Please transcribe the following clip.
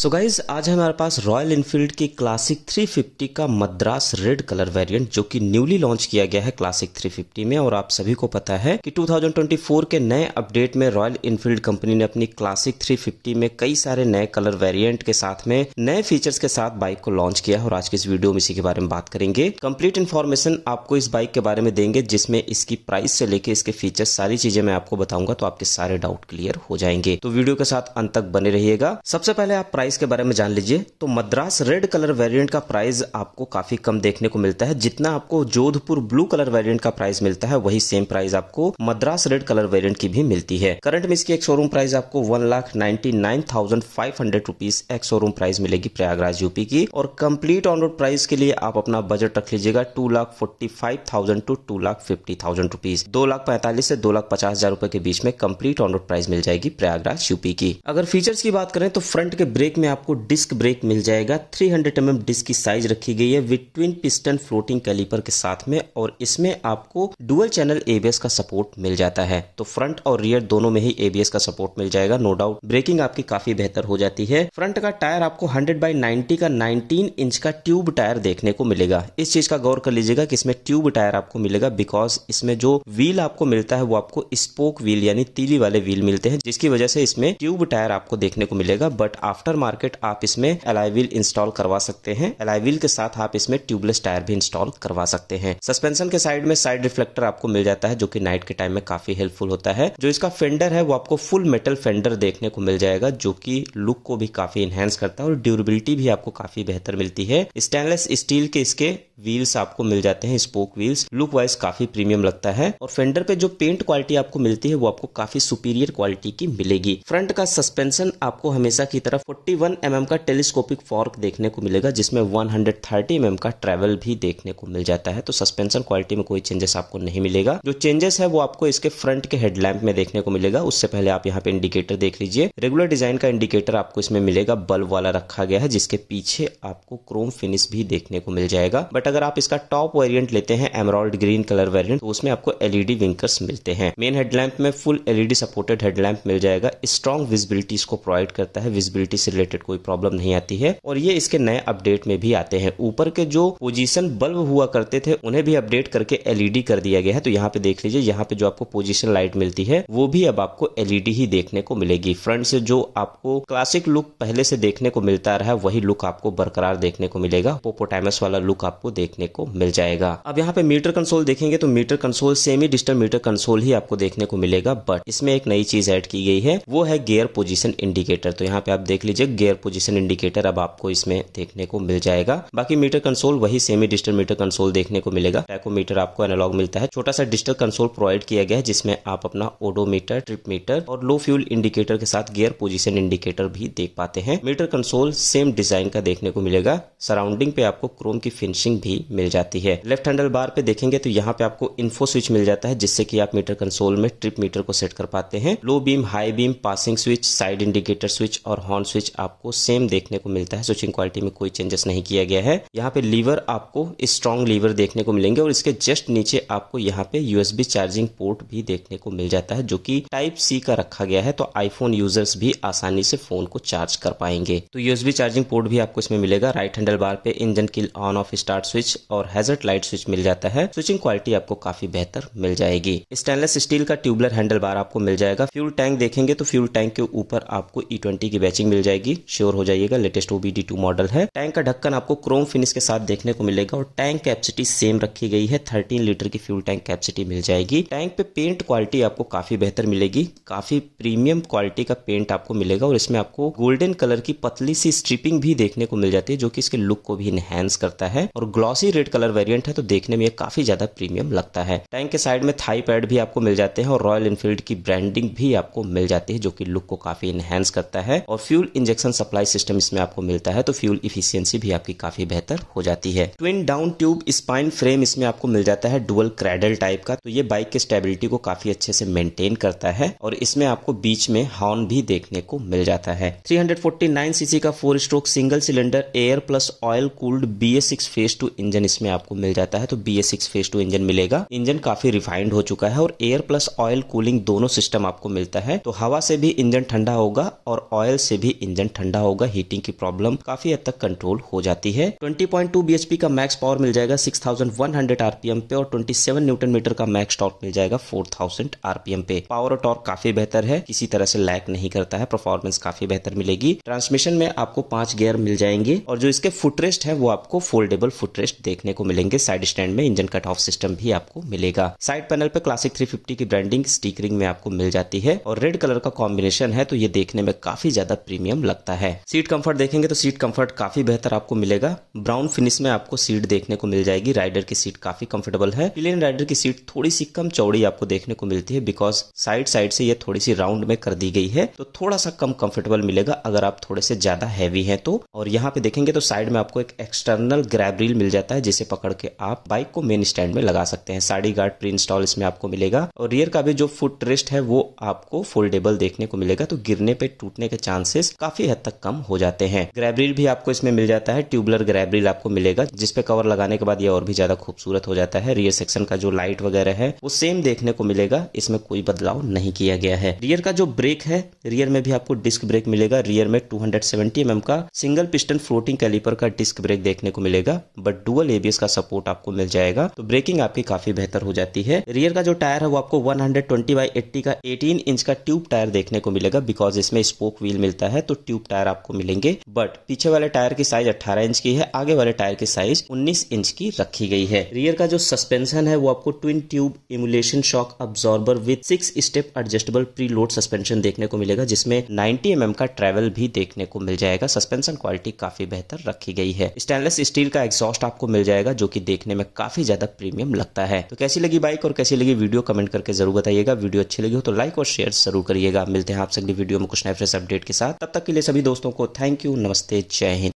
सो so guys आज हमारे पास रॉयल इनफील्ड की क्लासिक 350 का मद्रास रेड कलर वेरिएंट जो कि न्यूली लॉन्च किया गया है क्लासिक 350 में और आप सभी को पता है कि 2024 के नए अपडेट में रॉयल इनफील्ड कंपनी ने अपनी क्लासिक 350 में कई सारे नए कलर वेरिएंट के साथ में नए फीचर्स के साथ बाइक को लॉन्च किया है और आज के इस वीडियो में इसी के बारे में बात करेंगे कम्प्लीट इन्फॉर्मेशन आपको इस बाइक के बारे में देंगे जिसमें इसकी प्राइस से लेकर इसके फीचर सारी चीजें मैं आपको बताऊंगा तो आपके सारे डाउट क्लियर हो जाएंगे तो वीडियो के साथ अंत तक बने रहिएगा सबसे पहले आप प्राइस प्राइस के बारे में जान लीजिए तो मद्रास रेड कलर वेरिएंट का प्राइस आपको काफ़ी कम देखने को मिलता है जितना आपको जोधपुर ब्लू कलर वेरिएंट का प्राइस मिलता है वही सेम प्राइस आपको मद्रास रेड कलर वेरिएंट की भी मिलती है करंट में इसकी एक शोरूम प्राइस आपको one lakh ninety nine thousand five hundred rupees ex showroom price मिलेगी प्रयागराज यूपी की और कम्प्लीट ऑन रोड प्राइस के लिए आप अपना बजट रख लीजिएगा two lakh forty five thousand to two lakh fifty thousand rupees दो लाख पैंतालीस से दो लाख पचास हजार रुपए के बीच में कंप्लीट ऑन रोड प्राइस मिल जाएगी प्रयागराज यूपी की अगर फीचर्स की बात करें तो फ्रंट के ब्रेक ब्रेक में आपको डिस्क ब्रेक मिल जाएगा 300 हंड्रेड mm डिस्क की साइज रखी गई है with twin piston floating caliper के साथ में और इसमें आपको डुअल चैनल एबीएस का सपोर्ट मिल जाता है तो फ्रंट और रियर दोनों में ही एबीएस का सपोर्ट मिल जाएगा नो डाउट ब्रेकिंग आपकी काफी बेहतर हो जाती है फ्रंट का टायर आपको हंड्रेड बाई नाइनटी का नाइनटीन इंच का ट्यूब टायर देखने को मिलेगा इस चीज का गौर कर लीजिएगा की इसमें ट्यूब टायर आपको मिलेगा बिकॉज इसमें जो व्हील आपको मिलता है वो आपको स्पोक व्हील यानी तीली वाले व्हील मिलते हैं जिसकी वजह से इसमें ट्यूब टायर आपको देखने को मिलेगा बट आफ्टर मार्केट आप इसमें अलाइविल इंस्टॉल करवा सकते हैं अलाइविल के साथ आप इसमें ट्यूबलेस टायर भी इंस्टॉल करवा सकते हैं सस्पेंशन के साइड में साइड रिफ्लेक्टर आपको मिल जाता है जो कि नाइट के टाइम में काफी हेल्पफुल होता है जो इसका फेंडर है वो आपको फुल मेटल फेंडर देखने को मिल जाएगा जो कि लुक को भी काफी इनहेंस करता है और ड्यूरेबिलिटी भी आपको काफी बेहतर मिलती है स्टेनलेस स्टील के इसके व्हील्स आपको मिल जाते हैं स्पोक व्हील्स लुक वाइज काफी प्रीमियम लगता है और फेंडर पे जो पेंट क्वालिटी आपको मिलती है वो आपको काफी सुपीरियर क्वालिटी की मिलेगी फ्रंट का सस्पेंशन आपको हमेशा की तरह वन एम mm का टेलीस्कोपिक फॉर्क देखने को मिलेगा जिसमें वन हंड्रेड थर्टी एम का ट्रेवल भी देखने को मिल जाता है तो सस्पेंशन क्वालिटी में कोई चेंजेस आपको नहीं मिलेगा जो चेंजेस है वो आपको इसके फ्रंट के हेडलैम्प में देखने को मिलेगा उससे पहले आप यहाँ पे इंडिकेटर देख लीजिए रेगुलर डिजाइन का इंडिकेटर आपको इसमें मिलेगा बल्ब वाला रखा गया है जिसके पीछे आपको क्रोम फिनिश भी देखने को मिल जाएगा बट अगर आप इसका टॉप वेरियंट लेते हैं एमरॉल्ड ग्रीन कलर वेरियंट तो उसमें आपको एलईडी विंकर्स मिलते हैं मेन हेडलैम्प में फुल एलईडी सपोर्टेड हेडलैम्प मिल जाएगा स्ट्रॉन्ग विजिबिलिटी इसको प्रोवाइड करता है विजिबिलिटी से रिलेटेड कोई प्रॉब्लम नहीं आती है और ये इसके नए अपडेट में भी आते हैं ऊपर के जो पोजिशन बल्ब हुआ करते थे उन्हें भी अपडेट करके एलईडी कर दिया गया है तो यहाँ पे देख लीजिए यहाँ पे जो आपको पोजिशन लाइट मिलती है वो भी अब आपको एलईडी ही देखने को मिलेगी फ्रंट से जो आपको क्लासिक लुक पहले से देखने को मिलता रहा वही लुक आपको बरकरार देखने को मिलेगा पोपोटाइमस वाला लुक आपको देखने को मिल जाएगा अब यहाँ पे मीटर कंसोल देखेंगे तो meter console semi disturb meter console ही आपको देखने को मिलेगा बट इसमें एक नई चीज ऐड की गई है वो है गेयर पोजिशन इंडिकेटर तो यहाँ पे आप देख लीजिए गियर पोजिशन इंडिकेटर अब आपको इसमें देखने को मिल जाएगा बाकी मीटर कंसोल वही सेमी डिजिटल मीटर कंसोल देखने को मिलेगा टैकोमीटर आपको एनालॉग मिलता है छोटा सा डिजिटल कंसोल प्रोवाइड किया गया है जिसमें आप अपना ओडोमीटर ट्रिप मीटर और लो फ्यूल इंडिकेटर के साथ गियर पोजिशन इंडिकेटर भी देख पाते हैं मीटर कंसोल सेम डिजाइन का देखने को मिलेगा सराउंडिंग पे आपको क्रोम की फिनिशिंग भी मिल जाती है लेफ्ट हैंडल बार पे देखेंगे तो यहाँ पे आपको इन्फो स्विच मिल जाता है जिससे कि आप मीटर कंसोल में ट्रिप मीटर को सेट कर पाते हैं low beam high beam passing switch side indicator switch और हॉर्न स्विच आप आपको सेम देखने को मिलता है स्विचिंग क्वालिटी में कोई चेंजेस नहीं किया गया है यहाँ पे लीवर आपको स्ट्रॉन्ग लीवर देखने को मिलेंगे और इसके जस्ट नीचे आपको यहाँ पे यूएसबी चार्जिंग पोर्ट भी देखने को मिल जाता है जो की टाइप सी का रखा गया है तो आईफोन यूजर्स भी आसानी से फोन को चार्ज कर पाएंगे तो यूएसबी चार्जिंग पोर्ट भी आपको इसमें मिलेगा राइट हैंडल बार पे इंजन की ऑन ऑफ स्टार्ट स्विच और हैजर्ट लाइट स्विच मिल जाता है स्विचिंग क्वालिटी आपको काफी बेहतर मिल जाएगी स्टेनलेस स्टील का ट्यूबलर हैंडल बार आपको मिल जाएगा फ्यूल टैंक देखेंगे तो फ्यूल टैंक के ऊपर आपको ई e ट्वेंटी की बैचिंग मिल जाएगी भी श्योर हो जाइएगा लेटेस्ट ओबीडी टू मॉडल है टैंक का ढक्कन आपको क्रोम फिनिश के साथ देखने को मिलेगा और टैंक कैपेसिटी सेम रखी गई है थर्टीन लीटर की फ्यूल टैंक कैपेसिटी मिल जाएगी टैंक पे पेंट क्वालिटी आपको काफी बेहतर मिलेगी काफी प्रीमियम क्वालिटी का पेंट आपको मिलेगा और इसमें आपको गोल्डन कलर की पतली सी स्ट्रिपिंग भी देखने को मिल जाती है जो की इसके लुक को भी इनहेंस करता है और ग्लॉसी रेड कलर वेरियंट है तो देखने में काफी ज्यादा प्रीमियम लगता है टैंक के साइड में थाई पैड भी आपको मिल जाते हैं और रॉयल इनफील्ड की ब्रांडिंग भी आपको मिल जाती है जो की लुक को काफी इनहेंस करता है और fuel injection induction supply system इसमें आपको मिलता है तो फ्यूल इफिशियंसी भी आपकी काफी बेहतर हो जाती है twin down tube spine frame इसमें आपको मिल जाता है डुअल क्रेडल टाइप का तो ये बाइक की स्टेबिलिटी को काफी अच्छे से मेंटेन करता है और इसमें आपको बीच में हॉर्न भी देखने को मिल जाता है थ्री सीसी का four stroke single cylinder air plus oil cooled B A six phase two engine इसमें आपको मिल जाता है तो B A six phase two engine मिलेगा इंजन काफी रिफाइंड हो चुका है और एयर प्लस ऑयल कूलिंग दोनों सिस्टम आपको मिलता है तो हवा से भी इंजन ठंडा होगा और ऑयल से भी इंजन कंडीशन ठंडा होगा हीटिंग की प्रॉब्लम काफी हद तक कंट्रोल हो जाती है 20.2 bhp का मैक्स पावर मिल जाएगा 6100 आरपीएम पे और 27 न्यूटन मीटर का मैक्स टॉर्क मिल जाएगा 4000 आरपीएम पे पावर और टॉर्क काफी बेहतर है किसी तरह से लैक नहीं करता है परफॉर्मेंस काफी बेहतर मिलेगी ट्रांसमिशन में आपको पांच गियर मिल जाएंगे और जो इसके फुटरेस्ट है वो आपको फोल्डेबल फुटरेस्ट देखने को मिलेंगे साइड स्टैंड में इंजन कट ऑफ सिस्टम भी आपको मिलेगा साइड पैनल पे क्लासिक 350 की ब्रांडिंग स्टीकरिंग में आपको मिल जाती है और रेड कलर का कॉम्बिनेशन है तो ये देखने में काफी ज्यादा प्रीमियम लग लगता है सीट कंफर्ट देखेंगे तो सीट कंफर्ट काफी बेहतर आपको मिलेगा ब्राउन फिनिश में आपको सीट देखने को मिल जाएगी राइडर की सीट काफी कंफर्टेबल है प्लेन राइडर की सीट थोड़ी सी कम चौड़ी आपको देखने को मिलती है बिकॉज साइड साइड से ये थोड़ी सी राउंड में कर दी गई है तो थोड़ा सा कम कंफर्टेबल मिलेगा अगर आप थोड़े से ज्यादा हैवी है तो और यहाँ पे देखेंगे तो साइड में आपको एक एक्सटर्नल ग्रैब रील मिल जाता है जिसे पकड़ के आप बाइक को मेन स्टैंड में लगा सकते हैं साड़ी गार्ड प्री इंस्टॉल इसमें आपको मिलेगा और रियर का भी जो फुट रेस्ट है वो आपको फोल्डेबल देखने को मिलेगा तो गिरने पे टूटने के चांसेस काफी काफी हद तक कम हो जाते हैं ग्रैब्रिल भी आपको इसमें मिल जाता है ट्यूबलर ग्रैब्रिल आपको मिलेगा जिसपे कवर लगाने के बाद ये और भी ज्यादा खूबसूरत हो जाता है रियर सेक्शन का जो लाइट वगैरह है वो सेम देखने को मिलेगा इसमें कोई बदलाव नहीं किया गया है रियर का जो ब्रेक है रियर में भी आपको डिस्क ब्रेक मिलेगा रियर में टू हंड्रेड mm का सिंगल पिस्टन फ्लोटिंग कैलिपर का डिस्क ब्रेक देखने को मिलेगा बट डुअल एबीएस का सपोर्ट आपको मिल जाएगा तो ब्रेकिंग आपकी काफी बेहतर हो जाती है रियर का जो टायर है वो आपको 120 हंड्रेड ट्वेंटी का एटीन इंच का ट्यूब टायर देखने को मिलेगा बिकॉज इसमें स्पोक व्हील मिलता है तो ट्यूब ट्यूब टायर आपको मिलेंगे बट पीछे वाले टायर की साइज 18 इंच की है आगे वाले टायर की साइज 19 इंच की रखी गई है रियर का जो सस्पेंशन है वो आपको twin tube emulsion shock absorber with six step adjustable preload suspension देखने को मिलेगा जिसमें नाइनटी एम mm का ट्रेवल भी देखने को मिल जाएगा सस्पेंशन क्वालिटी काफी बेहतर रखी गई है स्टेनलेस स्टील का एग्जॉस्ट आपको मिल जाएगा जो की देखने में काफी ज्यादा प्रीमियम लगता है तो कैसी लगी बाइक और कैसी लगी वीडियो कमेंट करके जरूर बताइएगा वीडियो अच्छी लगी हो तो लाइक और शेयर जरूर करिएगा मिलते हैं आपसे अगली वीडियो में कुछ नए फ्रेश अपडेट के साथ तब तक के लिए सभी दोस्तों को थैंक यू नमस्ते जय हिंद